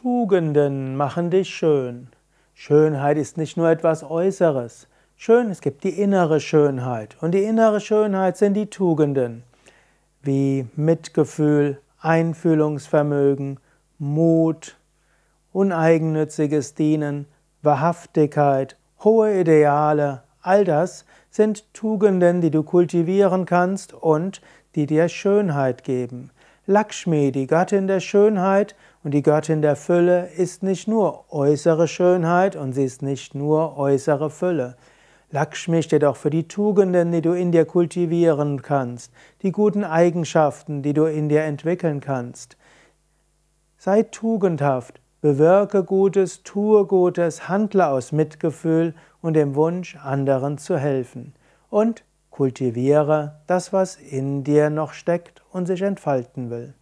Tugenden machen dich schön. Schönheit ist nicht nur etwas Äußeres. Schön, es gibt die innere Schönheit. Und die innere Schönheit sind die Tugenden wie Mitgefühl, Einfühlungsvermögen, Mut, uneigennütziges Dienen, Wahrhaftigkeit, hohe Ideale, all das sind Tugenden, die du kultivieren kannst und die dir Schönheit geben. Lakshmi, die Gattin der Schönheit und die Göttin der Fülle ist nicht nur äußere Schönheit und sie ist nicht nur äußere Fülle. Lakshmi steht auch für die Tugenden, die du in dir kultivieren kannst, die guten Eigenschaften, die du in dir entwickeln kannst. Sei tugendhaft, bewirke Gutes, tue Gutes, handle aus Mitgefühl und dem Wunsch, anderen zu helfen. Und kultiviere das, was in dir noch steckt und sich entfalten will.